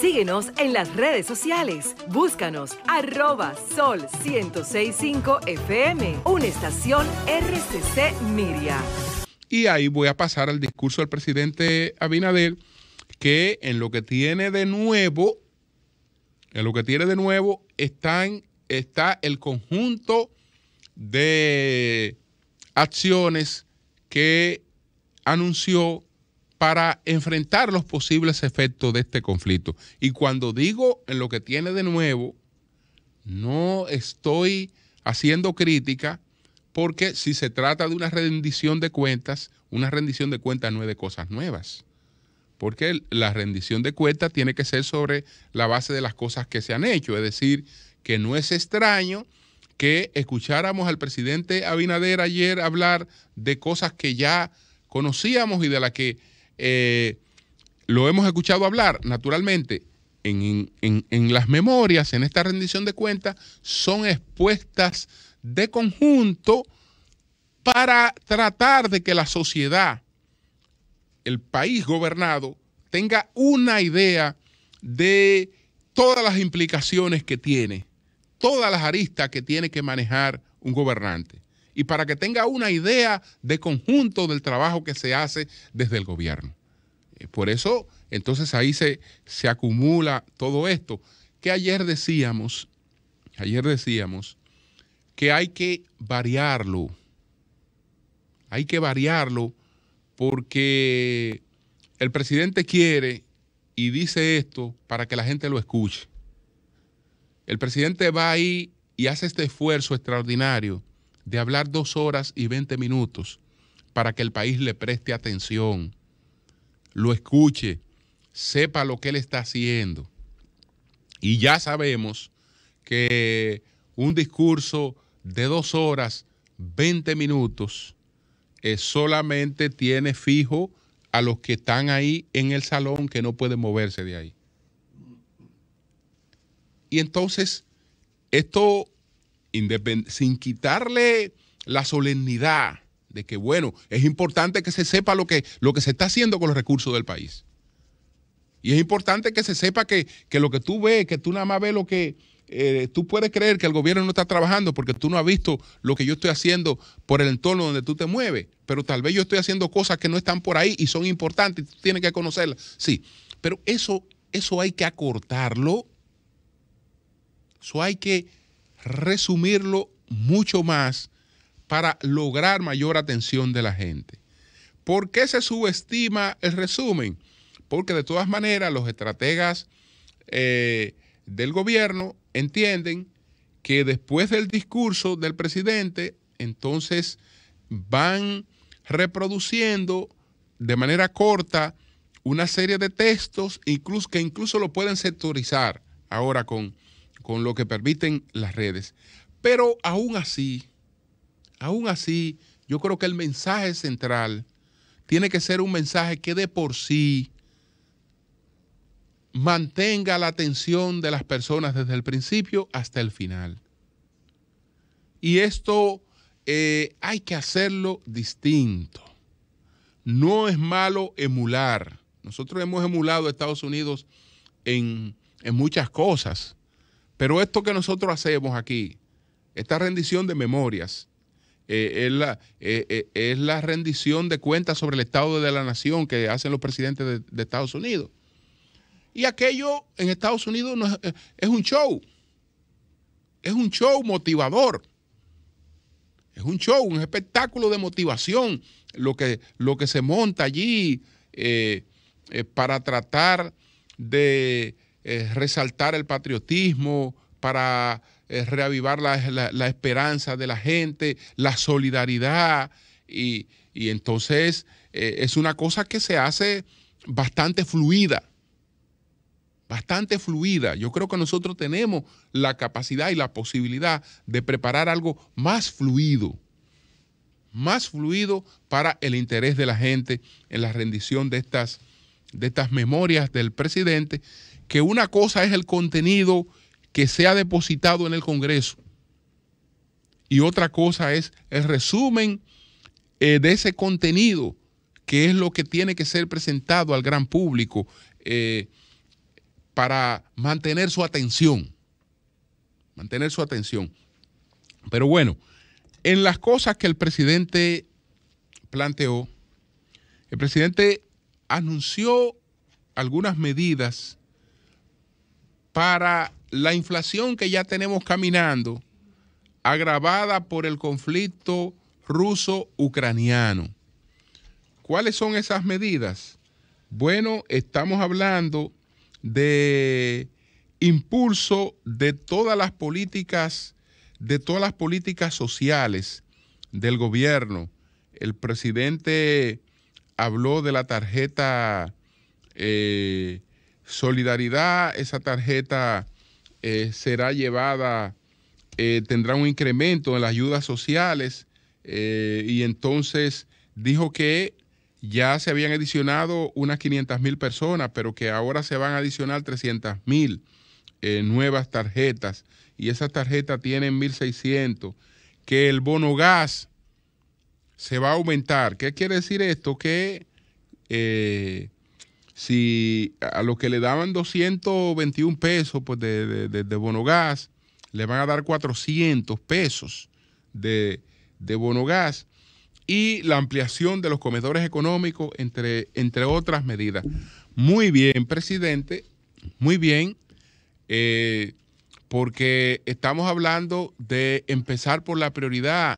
Síguenos en las redes sociales. Búscanos arroba sol 1065 FM, una estación RCC Miria. Y ahí voy a pasar al discurso del presidente Abinader, que en lo que tiene de nuevo, en lo que tiene de nuevo, están, está el conjunto de acciones que anunció para enfrentar los posibles efectos de este conflicto. Y cuando digo en lo que tiene de nuevo, no estoy haciendo crítica porque si se trata de una rendición de cuentas, una rendición de cuentas no es de cosas nuevas. Porque la rendición de cuentas tiene que ser sobre la base de las cosas que se han hecho. Es decir, que no es extraño que escucháramos al presidente Abinader ayer hablar de cosas que ya conocíamos y de las que eh, lo hemos escuchado hablar, naturalmente, en, las memorias, en esta rendición de cuentas, son expuestas de conjunto para tratar de que la sociedad, el país gobernado, tenga una idea de todas las implicaciones que tiene, todas las aristas que tiene que manejar un gobernante y para que tenga una idea de conjunto del trabajo que se hace desde el gobierno. Eh, por eso, entonces ahí se, se acumula todo esto. Que ayer decíamos, ayer decíamos que hay que variarlo. Hay que variarlo porque el presidente quiere y dice esto para que la gente lo escuche. El presidente va ahí y hace este esfuerzo extraordinario de hablar dos horas y veinte minutos para que el país le preste atención, lo escuche, sepa lo que él está haciendo. Y ya sabemos que un discurso de dos horas, veinte minutos, eh, solamente tiene fijo a los que están ahí en el salón que no pueden moverse de ahí. Y entonces, esto sin quitarle la solemnidad de que, bueno, es importante que se sepa lo que, lo que se está haciendo con los recursos del país. Y es importante que se sepa que, lo que tú ves, que tú nada más ves lo que, eh, tú puedes creer que el gobierno no está trabajando porque tú no has visto lo que yo estoy haciendo por el entorno donde tú te mueves, pero tal vez yo estoy haciendo cosas que no están por ahí y son importantes, y tú tienes que conocerlas. Sí, pero eso, eso hay que acortarlo. Eso hay que resumirlo mucho más para lograr mayor atención de la gente. ¿Por qué se subestima el resumen? Porque de todas maneras los estrategas eh, del gobierno entienden que después del discurso del presidente, entonces van reproduciendo de manera corta una serie de textos incluso, que incluso lo pueden sectorizar ahora con con lo que permiten las redes. Pero aún así, aún así, yo creo que el mensaje central tiene que ser un mensaje que de por sí mantenga la atención de las personas desde el principio hasta el final. Y esto eh, hay que hacerlo distinto. No es malo emular. Nosotros hemos emulado a Estados Unidos en, en muchas cosas. Pero esto que nosotros hacemos aquí, esta rendición de memorias, eh, es, la, eh, eh, es, la, rendición de cuentas sobre el estado de la nación que hacen los presidentes de, Estados Unidos. Y aquello en Estados Unidos es, es, un show. Es un show motivador. Es un show, un espectáculo de motivación, lo que, lo que se monta allí para tratar de eh, resaltar el patriotismo, para eh, reavivar la, esperanza de la gente, la solidaridad. Y, entonces eh, es una cosa que se hace bastante fluida, bastante fluida. Yo creo que nosotros tenemos la capacidad y la posibilidad de preparar algo más fluido más fluido para el interés de la gente en la rendición de estas de estas memorias del presidente, que una cosa es el contenido que se ha depositado en el Congreso y otra cosa es el resumen eh, de ese contenido, que es lo que tiene que ser presentado al gran público eh, para mantener su atención. Mantener su atención. Pero bueno, en las cosas que el presidente planteó, el presidente anunció algunas medidas para la inflación que ya tenemos caminando, agravada por el conflicto ruso-ucraniano. ¿Cuáles son esas medidas? Bueno, estamos hablando de impulso de todas las políticas, de todas las políticas sociales del gobierno. El presidente habló de la tarjeta eh, Solidaridad, esa tarjeta eh, será llevada, eh, tendrá un incremento en las ayudas sociales y entonces dijo que ya se habían adicionado unas 500 mil personas, pero que ahora se van a adicionar 300 mil nuevas tarjetas y esas tarjetas tienen 1.600, que el bono gas se va a aumentar. ¿Qué quiere decir esto? Que eh, si a los que le daban 221 pesos pues, de, de, gas, le van a dar 400 pesos de, de gas y la ampliación de los comedores económicos, entre, entre otras medidas. Muy bien, presidente, muy bien, eh, porque estamos hablando de empezar por la prioridad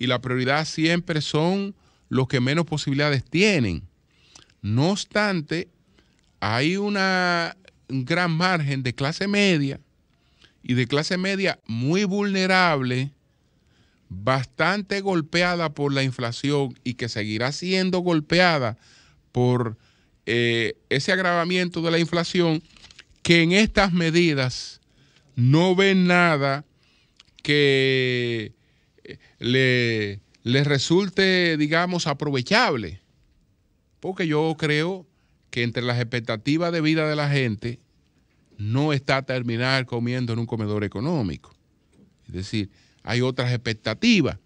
y la prioridad siempre son los que menos posibilidades tienen. No obstante, hay una, un gran margen de clase media y de clase media muy vulnerable, bastante golpeada por la inflación y que seguirá siendo golpeada por eh, ese agravamiento de la inflación, que en estas medidas no ven nada que le, les resulte, digamos, aprovechable. Porque yo creo que entre las expectativas de vida de la gente no está terminar comiendo en un comedor económico. Es decir, hay otras expectativas,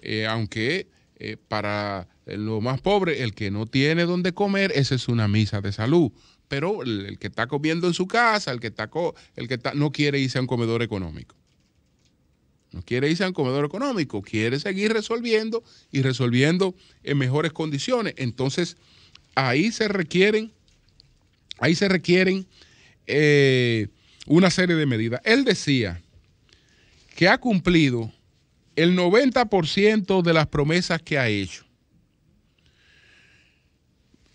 eh, aunque eh, para lo más pobre, el que no tiene donde comer, esa es una misa de salud. Pero el, que está comiendo en su casa, el que, el que no quiere irse a un comedor económico no quiere irse a comedor económico, quiere seguir resolviendo y resolviendo en mejores condiciones. Entonces, ahí se requieren, ahí se requieren eh, una serie de medidas. Él decía que ha cumplido el 90% de las promesas que ha hecho.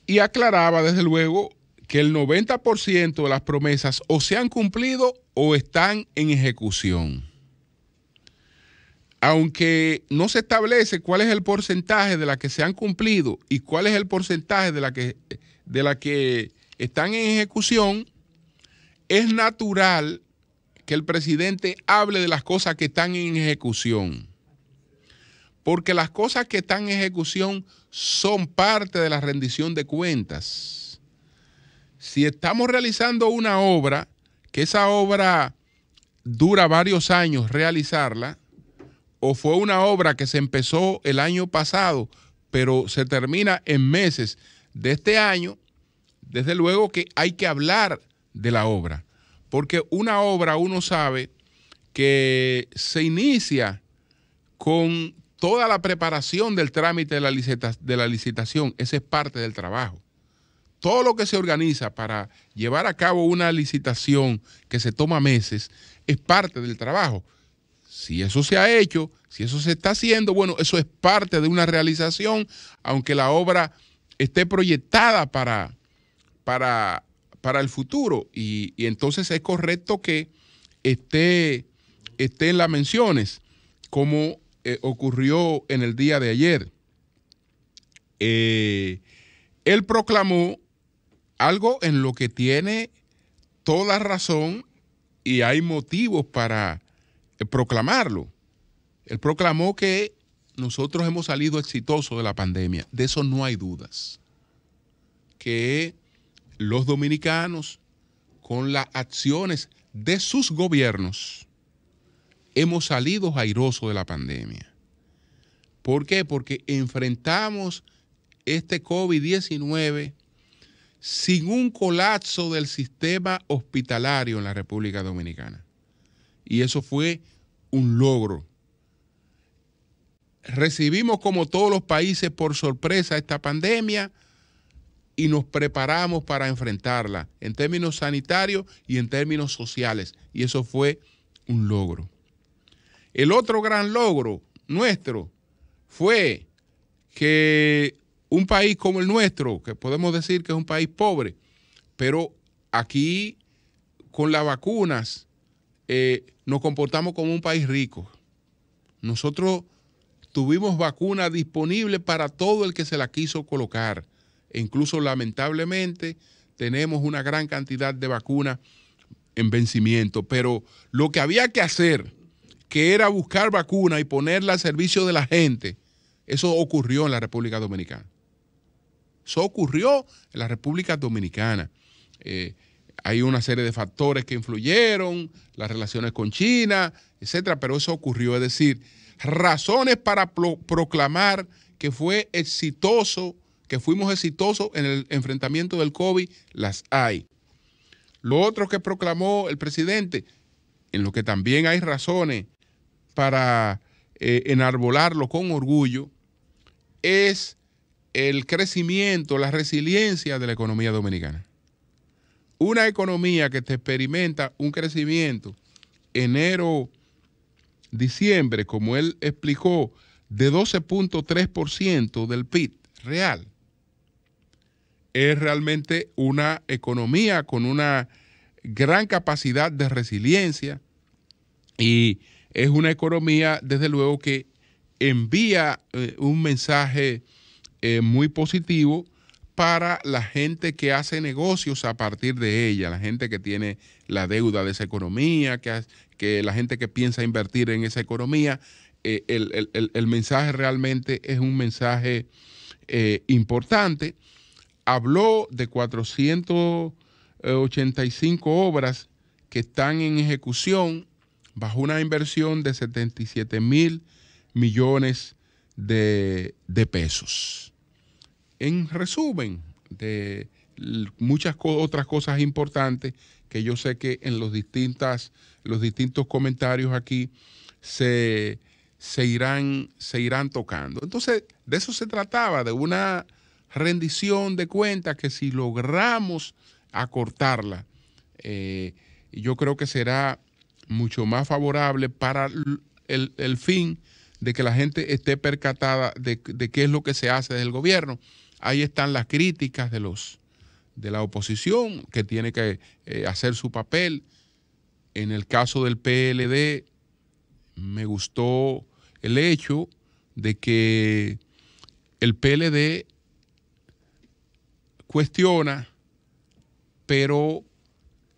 Y aclaraba, desde luego, que el 90% de las promesas o se han cumplido o están en ejecución aunque no se establece cuál es el porcentaje de las que se han cumplido y cuál es el porcentaje de las que, de la que están en ejecución, es natural que el presidente hable de las cosas que están en ejecución. Porque las cosas que están en ejecución son parte de la rendición de cuentas. Si estamos realizando una obra, que esa obra dura varios años realizarla, o fue una obra que se empezó el año pasado, pero se termina en meses de este año, desde luego que hay que hablar de la obra, porque una obra uno sabe que se inicia con toda la preparación del trámite de la, de la licitación, esa es parte del trabajo. Todo lo que se organiza para llevar a cabo una licitación que se toma meses es parte del trabajo. Si eso se ha hecho, si eso se está haciendo, bueno, eso es parte de una realización, aunque la obra esté proyectada para, para, para el futuro. Y, entonces es correcto que esté, esté en las menciones, como eh, ocurrió en el día de ayer. Eh, él proclamó algo en lo que tiene toda razón y hay motivos para eh, proclamarlo. Él proclamó que nosotros hemos salido exitosos de la pandemia, de eso no hay dudas. Que los dominicanos, con las acciones de sus gobiernos, hemos salido airosos de la pandemia. ¿Por qué? Porque enfrentamos este COVID-19 sin un colapso del sistema hospitalario en la República Dominicana y eso fue un logro. Recibimos como todos los países por sorpresa esta pandemia y nos preparamos para enfrentarla en términos sanitarios y en términos sociales y eso fue un logro. El otro gran logro nuestro fue que un país como el nuestro, que podemos decir que es un país pobre, pero aquí con las vacunas eh, nos comportamos como un país rico. Nosotros tuvimos vacuna disponible para todo el que se la quiso colocar. E incluso lamentablemente tenemos una gran cantidad de vacunas en vencimiento, pero lo que había que hacer, que era buscar vacuna y ponerla al servicio de la gente, eso ocurrió en la República Dominicana. Eso ocurrió en la República Dominicana. Eh, hay una serie de factores que influyeron, las relaciones con China, etcétera, pero eso ocurrió, es decir, razones para proclamar que fue exitoso, que fuimos exitosos en el enfrentamiento del COVID, las hay. Lo otro que proclamó el presidente, en lo que también hay razones para eh, enarbolarlo con orgullo, es el crecimiento, la resiliencia de la economía dominicana una economía que te experimenta un crecimiento enero, diciembre, como él explicó, de 12.3% del PIB real, es realmente una economía con una gran capacidad de resiliencia y es una economía, desde luego, que envía eh, un mensaje eh, muy positivo para la gente que hace negocios a partir de ella, la gente que tiene la deuda de esa economía, que, la gente que piensa invertir en esa economía. Eh, el, mensaje realmente es un mensaje eh, importante. Habló de 485 obras que están en ejecución bajo una inversión de 77 mil millones de pesos. En resumen, de muchas otras cosas importantes que yo sé que en los, distintas, los distintos comentarios aquí se, irán, se irán tocando. Entonces, de eso se trataba, de una rendición de cuentas que si logramos acortarla, eh, yo creo que será mucho más favorable para el, fin de que la gente esté percatada de, qué es lo que se hace el gobierno Ahí están las críticas de los de la oposición que tiene que eh, hacer su papel. En el caso del PLD me gustó el hecho de que el PLD cuestiona, pero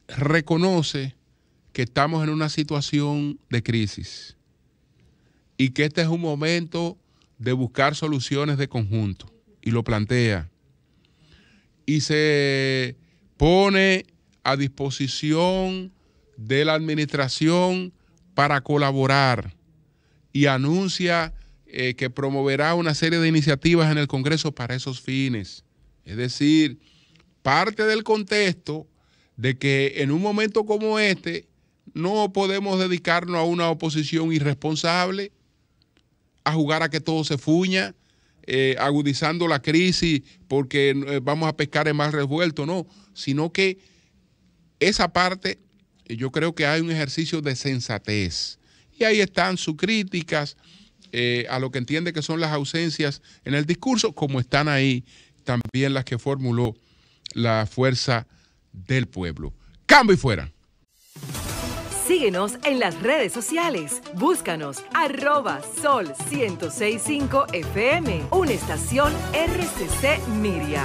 reconoce que estamos en una situación de crisis y que este es un momento de buscar soluciones de conjunto y lo plantea. Y se pone a disposición de la administración para colaborar y anuncia eh, que promoverá una serie de iniciativas en el Congreso para esos fines. Es decir, parte del contexto de que en un momento como este no podemos dedicarnos a una oposición irresponsable, a jugar a que todo se fuña, eh, agudizando la crisis porque eh, vamos a pescar en más revuelto, no, sino que esa parte eh, yo creo que hay un ejercicio de sensatez. Y ahí están sus críticas a lo que entiende que son las ausencias en el discurso, como están ahí también las que formuló la fuerza del pueblo. Cambio y fuera. Síguenos en las redes sociales. Búscanos arroba sol 1065 FM, una estación RCC Miria.